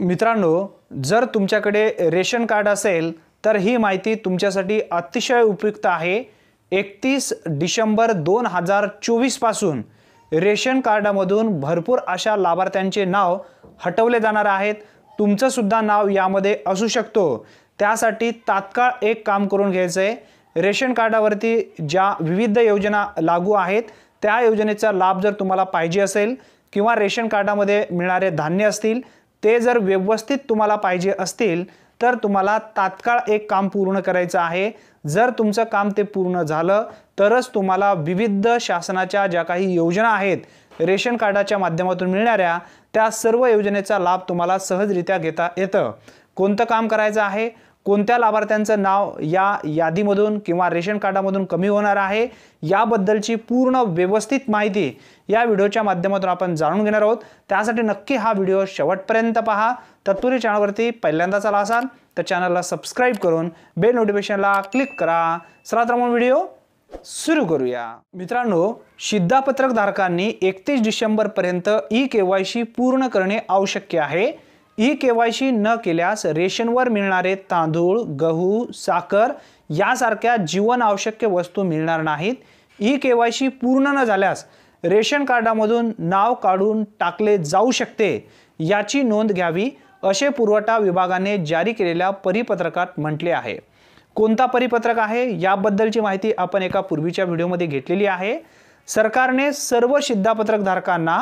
मित्रांनो जर तुमच्याकडे रेशन कार्ड असेल तर ही माहिती तुमच्यासाठी अतिशय उपयुक्त आहे एकतीस डिसेंबर दोन हजार चोवीसपासून रेशन कार्डामधून भरपूर अशा लाभार्थ्यांचे नाव हटवले जाणार आहेत तुमचंसुद्धा नाव यामध्ये असू शकतो त्यासाठी तात्काळ एक काम करून घ्यायचं आहे रेशन कार्डावरती ज्या विविध योजना लागू आहेत त्या योजनेचा लाभ जर तुम्हाला पाहिजे असेल किंवा रेशन कार्डामध्ये मिळणारे धान्य असतील ते जर व्यवस्थित तुम्हाला पाहिजे असतील तर तुम्हाला तात्काळ एक काम पूर्ण करायचं आहे जर तुमचं काम ते पूर्ण झालं तरच तुम्हाला विविध शासनाच्या ज्या काही योजना आहेत रेशन कार्डाच्या माध्यमातून मिळणाऱ्या त्या सर्व योजनेचा लाभ तुम्हाला सहजरित्या घेता येतं कोणतं काम करायचं आहे कोणत्या लाभार्थ्यांचं नाव या यादीमधून किंवा रेशन कार्डामधून कमी होणार आहे याबद्दलची पूर्ण व्यवस्थित माहिती या व्हिडिओच्या माध्यमातून आपण जाणून घेणार आहोत त्यासाठी नक्की हा व्हिडिओ शेवटपर्यंत पहा तत्पुरी चॅनलवरती पहिल्यांदाच आला असाल तर चॅनलला सबस्क्राईब करून बेल नोटिफिकेशनला क्लिक करा तर मग व्हिडिओ सुरू करूया मित्रांनो शिद्धापत्रक धारकांनी एकतीस डिसेंबरपर्यंत ई के वाय सी पूर्ण करणे आवश्यक आहे ई के वाय सी न केल्यास रेशनवर मिळणारे तांदूळ गहू साखर यासारख्या आवश्यक वस्तू मिळणार नाहीत ई के वाय सी पूर्ण न झाल्यास रेशन कार्डामधून नाव काढून टाकले जाऊ शकते याची नोंद घ्यावी असे पुरवठा विभागाने जारी केलेल्या परिपत्रकात म्हटले आहे कोणता परिपत्रक आहे याबद्दलची माहिती आपण एका पूर्वीच्या व्हिडिओमध्ये घेतलेली आहे सरकारने सर्व धारकांना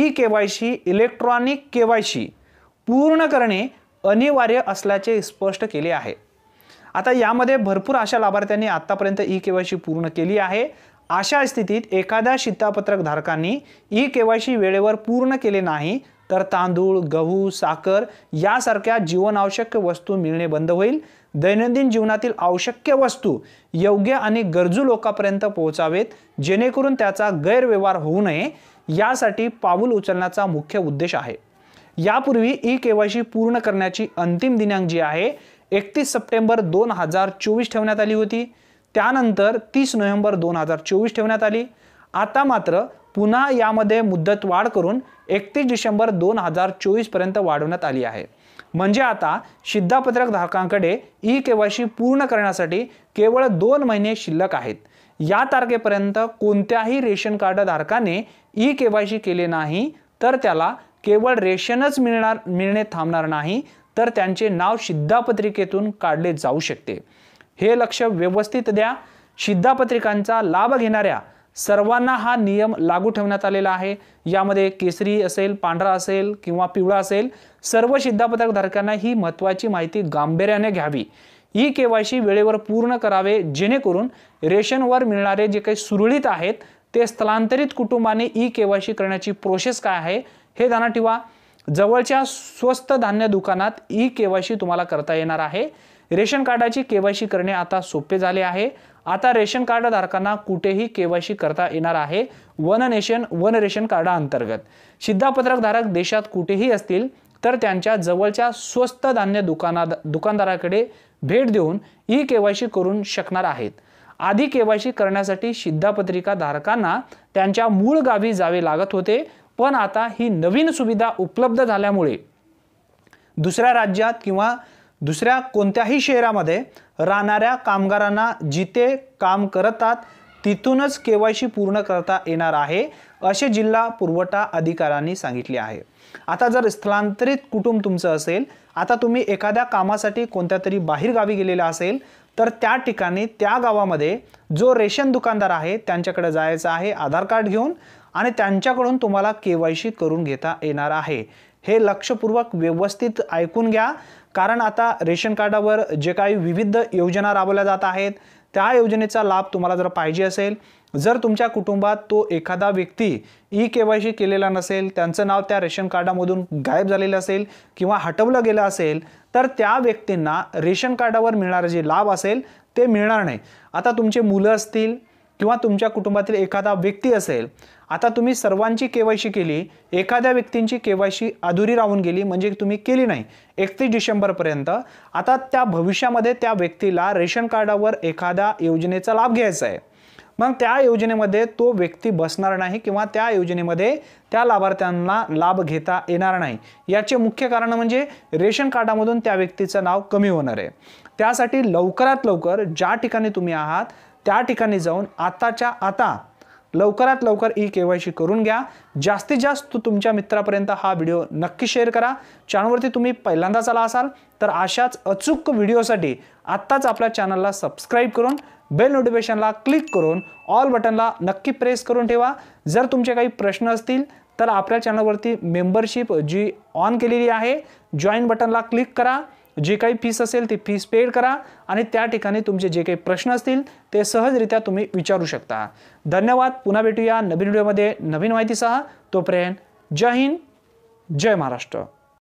E K Y C electronic K Y C पूर्ण करणे अनिवार्य असल्याचे स्पष्ट केले आहे आता यामध्ये भरपूर अशा लाभार्थ्यांनी आत्तापर्यंत ई के वाय सी पूर्ण केली आहे अशा स्थितीत एखाद्या शितापत्रक धारकांनी ई के वाय सी वेळेवर पूर्ण केले नाही तर तांदूळ गहू साखर यासारख्या जीवनावश्यक वस्तू मिळणे बंद होईल दैनंदिन जीवनातील आवश्यक वस्तू योग्य आणि गरजू लोकांपर्यंत पोहोचावेत जेणेकरून त्याचा गैरव्यवहार होऊ नये यासाठी पाऊल उचलण्याचा मुख्य उद्देश आहे यापूर्वी ई केवायसी पूर्ण करण्याची अंतिम दिनांक जी आहे एकतीस सप्टेंबर दोन हजार चोवीस ठेवण्यात आली होती त्यानंतर तीस नोव्हेंबर दोन हजार चोवीस ठेवण्यात आली आता मात्र पुन्हा यामध्ये मुदत वाढ करून एकतीस डिसेंबर दोन हजार चोवीसपर्यंत वाढवण्यात आली आहे म्हणजे आता शिद्धापत्रक धारकांकडे ई केवायसी पूर्ण करण्यासाठी केवळ दोन महिने शिल्लक आहेत या तारखेपर्यंत कोणत्याही रेशन कार्ड धारकाने ई केवायसी केले नाही तर त्याला केवळ रेशनच मिळणार मिळणे थांबणार नाही तर त्यांचे नाव शिद्धापत्रिकेतून काढले जाऊ शकते हे लक्ष व्यवस्थित द्या शिद्धापत्रिकांचा लाभ घेणाऱ्या सर्वांना हा नियम लागू ठेवण्यात आलेला आहे यामध्ये केसरी असेल पांढरा असेल किंवा पिवळा असेल सर्व शिद्धापत्रक धारकांना ही महत्त्वाची माहिती गांभीर्याने घ्यावी ई के वाय सी वेळेवर पूर्ण करावे जेणेकरून रेशनवर मिळणारे जे काही सुरळीत आहेत ते स्थलांतरित कुटुंबाने ई के वाय सी करण्याची प्रोसेस काय आहे हे ध्यानात ठेवा जवळच्या स्वस्त धान्य दुकानात ई केवायसी तुम्हाला करता येणार आहे रेशन कार्डाची केवायसी करणे आता सोपे झाले आहे आता रेशन कार्ड धारकांना कुठेही केवायसी करता येणार आहे वन नेशन वन रेशन कार्डाअंतर्गत शिद्धापत्रक धारक देशात कुठेही असतील तर त्यांच्या जवळच्या स्वस्त धान्य दुकाना दुकानदाराकडे भेट देऊन ई केवायसी करून शकणार आहेत आधी केवायसी करण्यासाठी शिद्धापत्रिका धारकांना त्यांच्या मूळ गावी जावे लागत होते पण आता ही नवीन सुविधा उपलब्ध झाल्यामुळे दुसऱ्या राज्यात किंवा दुसऱ्या कोणत्याही शहरामध्ये राहणाऱ्या कामगारांना जिथे काम करतात तिथूनच के वाय सी पूर्ण करता येणार आहे असे जिल्हा पुरवठा अधिकाऱ्यांनी सांगितले आहे आता जर स्थलांतरित कुटुंब तुमचं असेल आता तुम्ही एखाद्या कामासाठी कोणत्या तरी बाहेरगावी गेलेला असेल तर त्या ठिकाणी त्या गावामध्ये जो रेशन दुकानदार आहे त्यांच्याकडे जायचं आहे आधार कार्ड घेऊन आणि त्यांच्याकडून तुम्हाला के वाय करून घेता येणार आहे हे लक्षपूर्वक व्यवस्थित ऐकून घ्या कारण आता रेशन कार्डावर जे काही विविध योजना राबवल्या जात आहेत त्या योजनेचा लाभ तुम्हाला जर पाहिजे असेल जर तुमच्या कुटुंबात तो एखादा व्यक्ती ई के वाय सी केलेला नसेल त्यांचं नाव त्या रेशन कार्डामधून गायब झालेलं असेल किंवा हटवलं गेलं असेल तर त्या व्यक्तींना रेशन कार्डावर मिळणारे जे लाभ असेल ते मिळणार नाही आता तुमचे मुलं असतील किंवा तुमच्या कुटुंबातील एखादा व्यक्ती असेल आता तुम्ही सर्वांची केवायसी केली एखाद्या व्यक्तींची केवायसी अधुरी राहून गेली म्हणजे तुम्ही केली नाही एकतीस डिसेंबरपर्यंत आता त्या भविष्यामध्ये त्या व्यक्तीला रेशन कार्डावर एखाद्या योजनेचा लाभ घ्यायचा आहे मग त्या योजनेमध्ये तो व्यक्ती बसणार नाही किंवा त्या योजनेमध्ये त्या लाभार्थ्यांना लाभ घेता येणार नाही याचे मुख्य कारण म्हणजे रेशन कार्डामधून त्या व्यक्तीचं नाव कमी होणार आहे त्यासाठी लवकरात लवकर ज्या ठिकाणी तुम्ही आहात त्या ठिकाणी जाऊन आताच्या आता लवकरात लवकर ई के वाय सी करून घ्या जास्तीत जास्त तुमच्या मित्रापर्यंत हा व्हिडिओ नक्की शेअर करा चॅनलवरती तुम्ही पहिल्यांदाच आला असाल तर अशाच अचूक व्हिडिओसाठी आत्ताच आपल्या चॅनलला सबस्क्राईब करून बेल नोटिफिकेशनला क्लिक करून ऑल बटनला नक्की प्रेस करून ठेवा जर तुमचे काही प्रश्न असतील तर आपल्या चॅनलवरती मेंबरशिप जी ऑन केलेली आहे जॉईन बटनला क्लिक करा जे काही फीस असेल ती फीस पेड करा आणि त्या ठिकाणी तुमचे जे काही प्रश्न असतील ते सहजरित्या तुम्ही विचारू शकता धन्यवाद पुन्हा भेटूया नवीन व्हिडिओमध्ये नवीन माहितीसह तोपर्यंत जय हिंद जय महाराष्ट्र